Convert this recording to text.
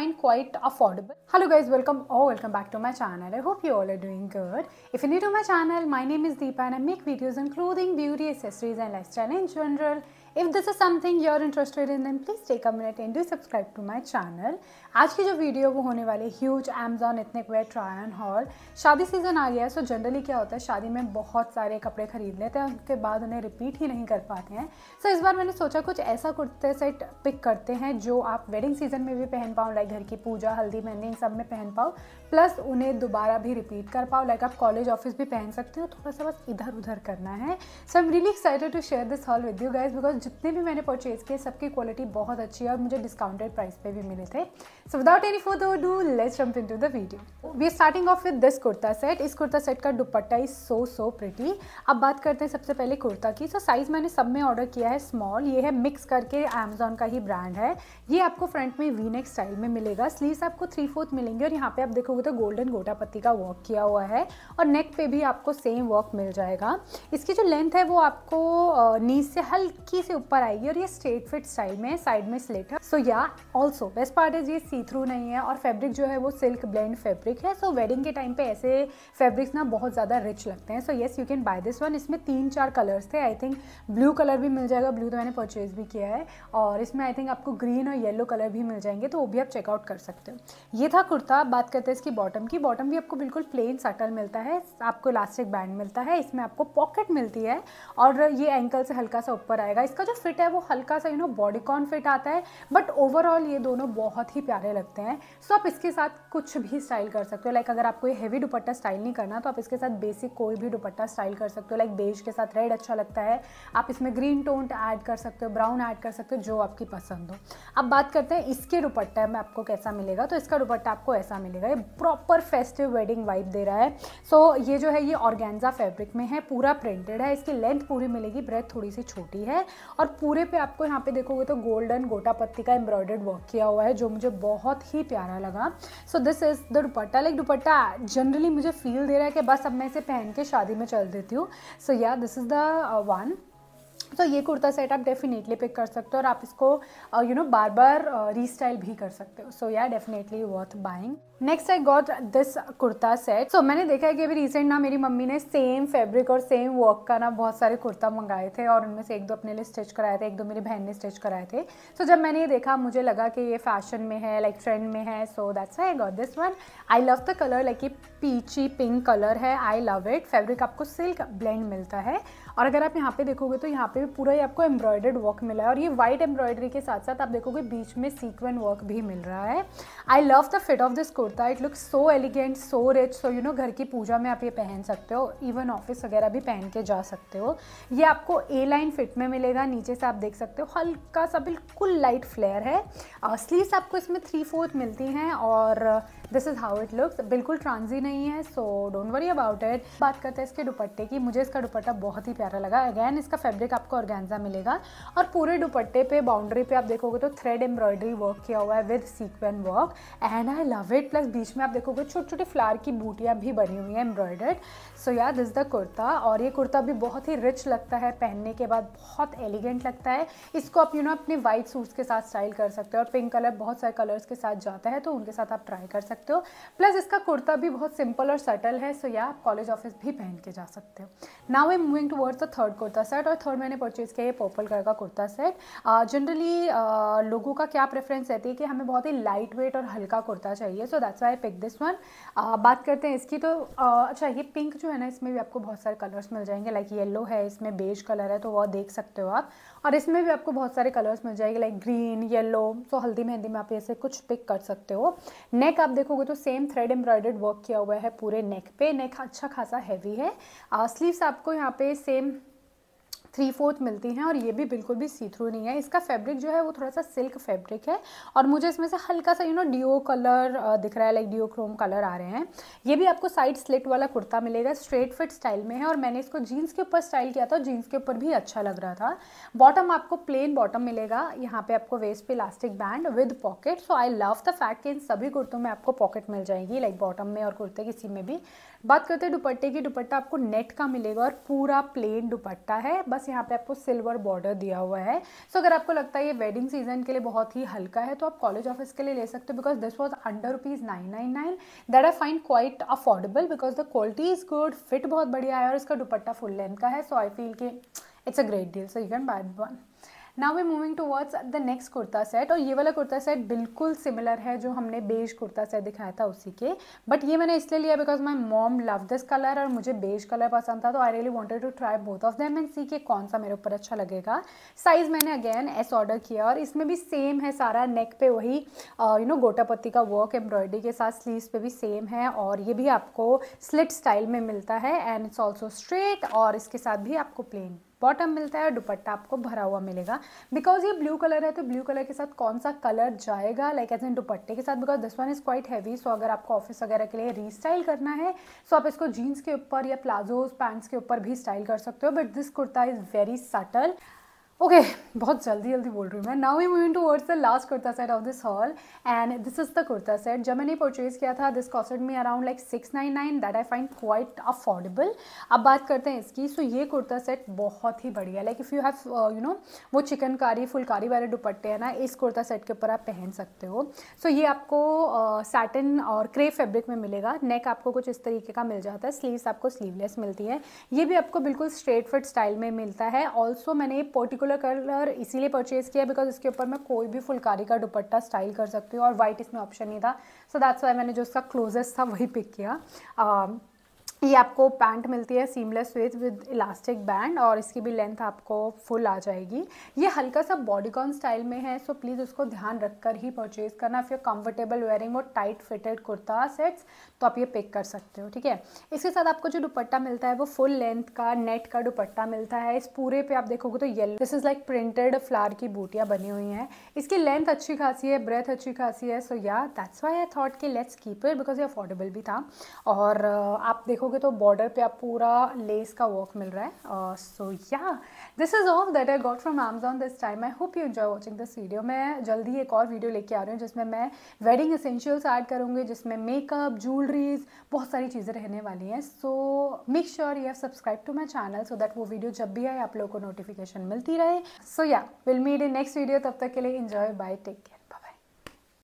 find quite affordable. Hello guys, welcome or oh, welcome back to my channel. I hope you all are doing good. If you're new to my channel, my name is Deepa and I make videos on clothing, beauty, accessories and lifestyle in general. If this is something you are interested in then please take a minute and do subscribe to my channel आज की जो video वो होने वाली huge Amazon ethnic wear try on haul शादी season आ गया है सो जनरली क्या होता है शादी में बहुत सारे कपड़े खरीद लेते हैं उसके बाद उन्हें रिपीट ही नहीं कर पाते हैं सो so, इस बार मैंने सोचा कुछ ऐसा कुर्ते सेट पिक करते हैं जो आप वेडिंग सीजन में भी पहन पाओ लाइक घर की पूजा हल्दी मेहंदी इन सब में पहन पाओ प्लस उन्हें दोबारा भी रिपीट कर पाओ लाइक आप कॉलेज ऑफिस भी पहन सकते हो थोड़ा सा बस इधर उधर करना है so I'm really excited to share this haul with you guys because जितने भी मैंने परचेज़ किए सबकी क्वालिटी बहुत अच्छी है और मुझे डिस्काउंटेड प्राइस पे भी मिले थे so without any ado let's jump to the video we are starting off with this kurta set इस कुर्ता सेट का दुपट्टा इज सो सो प्रिटी अब बात करते हैं सबसे पहले कुर्ता की सो so, साइज़ मैंने सब में ऑर्डर किया है स्मॉल ये है मिक्स करके अमेजोन का ही ब्रांड है ये आपको फ्रंट में वीनेक्स स्टाइल में मिलेगा स्लीव्स आपको थ्री फोर्थ मिलेंगे और यहाँ पे आप देखोगे विद है गोल्डन गोटा पत्ती का वर्क किया हुआ है और नेक पे भी आपको सेम वर्क मिल जाएगा इसकी जो लेंथ है वो आपको नीज uh, से हल्की से ऊपर आएगी और ये स्ट्रेट फिट स्टाइल में साइड में स्लेट है सो या ऑल्सो बेस्ट पार्ट इज ये सी थ्रू नहीं है और फेब्रिक जो है वो सिल्क ब्लेंड फेब्रिक है सो वेडिंग के टाइम पे ऐसे फेब्रिक्स ना बहुत ज़्यादा रिच लगते हैं so yes you can buy this one इसमें तीन चार कलर्स थे आई थिंक ब्लू कलर भी मिल जाएगा ब्लू तो मैंने परचेज भी किया है और इसमें आई थिंक आपको ग्रीन और येलो कलर भी मिल जाएंगे तो वो भी आप चेकआउट कर सकते हो ये था कुर्ता बात करते हैं इसकी इसकी बॉटम की बॉटम भी आपको बिल्कुल प्लेन सटल मिलता है आपको इलास्टिक बैंड मिलता है इसमें आपको पॉकेट मिलती है और ये एंकल से हल्का सा ऊपर आएगा इसका जो फिट है वो हल्का सा यू नो बॉडीकॉन फिट आता है बट ओवरऑल ये दोनों बहुत ही प्यारे लगते हैं सो आप इसके साथ कुछ भी स्टाइल कर सकते हो लाइक अगर आपको ये हैवी दुपट्टा स्टाइल नहीं करना तो आप इसके साथ बेसिक कोई भी दुपट्टा स्टाइल कर सकते हो लाइक बेज के साथ रेड अच्छा लगता है आप इसमें ग्रीन टोन ऐड कर सकते हो ब्राउन ऐड कर सकते हो जो आपकी पसंद हो अब बात करते हैं इसके दुपट्टा में आपको कैसा मिलेगा तो इसका दुपट्टा आपको ऐसा मिलेगा ये प्रॉपर फेस्टिव वेडिंग वाइब दे रहा है सो so, ये जो है ये ऑर्गेन्जा फैब्रिक में है पूरा प्रिंटेड है इसकी लेंथ पूरी मिलेगी ब्रेथ थोड़ी सी छोटी है और पूरे पे आपको यहाँ पे देखोगे तो गोल्डन गोटा पत्ती का एम्ब्रॉयडर्ड वर्क किया हुआ है जो मुझे बहुत ही प्यारा लगा so this is the dupatta like dupatta generally मुझे फील दे रहा है कि बस अब मैं इसे पहन के शादी में चल देती हूँ सो yeah this is the one तो ये कुर्ता सेट आप डेफिनेटली पिक कर सकते हो और आप इसको यू नो बार बार रीस्टाइल भी कर सकते हो so yeah definitely worth buying next I got this kurta set so मैंने देखा है कि अभी रिसेंट ना मेरी मम्मी ने सेम फैब्रिक और सेम वर्क का ना बहुत सारे कुर्ता मंगाए थे और उनमें से एक दो अपने लिए स्टिच कराए थे एक दो मेरी बहन ने स्टिच कराए थे सो so, जब मैंने ये देखा मुझे लगा कि ये फैशन में है लाइक like, ट्रेंड में है so that's I got this one I love the colour like ये पीची पिंक कलर है आई लव इट फैब्रिक आपको सिल्क ब्लेंड मिलता है और अगर आप यहाँ पे देखोगे तो यहाँ पे पे पूरा ही आपको एम्ब्रॉयडर्ड वर्क मिला है और ये वाइट एम्ब्रॉयडरी के साथ साथ आप देखोगे बीच में सीक्वेंट वर्क भी मिल रहा है I love the fit of this kurta it looks so elegant so rich so you know घर की पूजा में आप ये पहन सकते हो इवन ऑफिस वगैरह भी पहन के जा सकते हो ये आपको ए लाइन फिट में मिलेगा नीचे से आप देख सकते हो हल्का सा बिल्कुल लाइट फ्लेयर है स्लीव्स uh, आपको इसमें थ्री फोर्थ मिलती हैं और this is how it looks बिल्कुल ट्रांजी नहीं है so don't worry about it बात करते हैं इसके दुपट्टे की मुझे इसका दुपट्टा बहुत ही प्यारा लगा अगैन इसका फैब्रिक आप आपको ऑर्गेन्जा मिलेगा और पूरे दुपट्टे पे बाउंड्री पे आप देखोगे तो थ्रेड एम्ब्रॉयडरी वर्क किया हुआ है with sequin work and I love it plus बीच में आप देखोगे छोटे छोटे फ्लावर की बूटियाँ भी बनी हुई हैं embroidered so yeah this the kurta और ये कुर्ता भी बहुत ही रिच लगता है पहनने के बाद बहुत एलिगेंट लगता है इसको आप यू नो अपने वाइट सूट्स के साथ स्टाइल कर सकते हो और पिंक कलर बहुत सारे कलर्स के साथ जाता है तो उनके साथ आप ट्राई कर सकते हो प्लस इसका कुर्ता भी बहुत सिंपल और सटल है सो या आप कॉलेज ऑफिस भी पहन के जा सकते हो now I moving towards the third kurta set और थर्ड मैंने परचेज़ किया ये पर्पल कलर का कुर्ता सेट जनरली लोगों का क्या प्रेफरेंस रहती है कि हमें बहुत ही लाइट वेट और हल्का कुर्ता चाहिए so that's why pick this one बात करते हैं इसकी तो uh, अच्छा ये पिंक जो है ना इसमें भी आपको बहुत सारे कलर्स मिल जाएंगे लाइक येलो है इसमें बेज कलर है तो वह देख सकते हो आप और इसमें भी आपको बहुत सारे कलर्स मिल जाएंगे लाइक ग्रीन येलो सो हल्दी मेहंदी में आप ऐसे कुछ पिक कर सकते हो नेक आप देखोगे तो सेम थ्रेड एम्ब्रॉयडर्ड वर्क किया हुआ है पूरे नेक पे नेक अच्छा खासा हैवी है स्लीव्स आपको यहाँ पे सेम थ्री फोर्थ मिलती हैं और ये भी बिल्कुल भी सी थ्रू नहीं है इसका फैब्रिक जो है वो थोड़ा सा सिल्क फैब्रिक है और मुझे इसमें से हल्का सा यू नो डिओ कलर दिख रहा है लाइक डिओ क्रोम कलर आ रहे हैं ये भी आपको साइड स्लिट वाला कुर्ता मिलेगा स्ट्रेट फिट स्टाइल में है और मैंने इसको जीन्स के ऊपर स्टाइल किया था जीन्स के ऊपर भी अच्छा लग रहा था बॉटम आपको प्लेन बॉटम मिलेगा यहाँ पर आपको वेस्ट पे elastic band with pocket so I love the fact कि इन सभी कुर्तों में आपको पॉकेट मिल जाएगी लाइक बॉटम में और कुर्ते की सीम में भी बात करते हैं दुपट्टे की दुपट्टा आपको नेट का मिलेगा और पूरा प्लेन दुपट्टा है बस यहाँ पे आपको सिल्वर बॉर्डर दिया हुआ है सो अगर आपको लगता है ये वेडिंग सीजन के लिए बहुत ही हल्का है तो आप कॉलेज ऑफिस के लिए ले सकते हो because this was under rupees nine nine nine that I find quite affordable because the quality is good fit बहुत बढ़िया है और इसका दुपट्टा फुल लेंथ का है सो आई फील के it's a great deal so you can buy one now we moving towards the next kurta set और ये वाला कुर्ता सेट बिल्कुल सिमिलर है जो हमने बेज कुर्ता सेट दिखाया था उसी के बट ये मैंने इसलिए लिया because my mom love this colour और मुझे बेज कलर पसंद था तो I really wanted to try both of them and see के कौन सा मेरे ऊपर अच्छा लगेगा साइज़ मैंने अगेन एस ऑर्डर किया और इसमें भी सेम है सारा नेक पे वही यू uh, नो गोटापत्ती का वर्क एम्ब्रॉयडरी के साथ स्लीव पे भी सेम है और ये भी आपको स्लिट स्टाइल में मिलता है एंड इट्स ऑल्सो स्ट्रेट और इसके साथ भी आपको प्लेन बॉटम मिलता है और दुपट्टा आपको भरा हुआ मिलेगा बिकॉज ये ब्लू कलर है तो ब्लू कलर के साथ कौन सा कलर जाएगा लाइक एज एन दुपट्टे के साथ because this one is quite heavy so अगर आपको ऑफिस वगैरह के लिए रीस्टाइल करना है सो so आप इसको जीन्स के ऊपर या प्लाजोज पैंट्स के ऊपर भी स्टाइल कर सकते हो but this kurta is very subtle okay बहुत जल्दी जल्दी बोल रही हूँ मैं now we moving towards the last kurta set of this haul and this is the kurta set जब मैंने परचेज़ किया था this costed me around like six nine nine that I find quite affordable अब बात करते हैं इसकी सो ये कुर्ता सेट बहुत ही बढ़िया like if you have you know वो चिकनकारी फुलकारी वाले दुपट्टे हैं ना इस कुर्ता सेट के ऊपर आप पहन सकते हो सो so, ये आपको सैटन uh, और क्रे फैब्रिक में मिलेगा नेक आपको कुछ इस तरीके का मिल जाता है स्लीव्स आपको स्लीवलेस मिलती है ये भी आपको बिल्कुल स्ट्रेट फिट स्टाइल में मिलता है ऑल्सो मैंने पर्टिकुलर पर्टिकुलर कलर इसीलिए परचेज किया बिकॉज इसके ऊपर मैं कोई भी फुलकारी का दुपट्टा स्टाइल कर सकती हूँ और वाइट इसमें ऑप्शन नहीं था सो दैट्स वाई मैंने जो उसका क्लोजेस्ट था वही पिक किया um, ये आपको पैंट मिलती है seamless with with elastic band और इसकी भी लेंथ आपको फुल आ जाएगी ये हल्का सा बॉडीकॉन स्टाइल में है सो प्लीज़ उसको ध्यान रखकर ही परचेज़ करना फिर कंफर्टेबल वेयरिंग और टाइट फिटेड कुर्ता सेट्स तो आप ये पिक कर सकते हो ठीक है इसके साथ आपको जो दुपट्टा मिलता है वो फुल लेंथ का नेट का दुपट्टा मिलता है इस पूरे पे आप देखोगे तो yellow this is like printed flower की बूटियाँ बनी हुई हैं इसकी लेंथ अच्छी खासी है ब्रेथ अच्छी खासी है so yeah that's why I thought कि लेट्स कीप इट बिकॉज ये अफोर्डेबल भी था और आप देखोगे देखोगे तो बॉर्डर पे आप पूरा लेस का वर्क मिल रहा है so yeah this is all that I got from Amazon this time I hope you enjoy watching this video मैं जल्दी एक और वीडियो लेके आ रही हूँ जिसमें मैं वेडिंग एसेंशियल्स ऐड करूँगी जिसमें मेकअप ज्वेलरीज बहुत सारी चीज़ें रहने वाली हैं so make sure you have subscribe to my channel so that वो वीडियो जब भी आए आप लोगों को नोटिफिकेशन मिलती रहे so yeah will meet in next video तब तक के लिए इन्जॉय बाय टेक केयर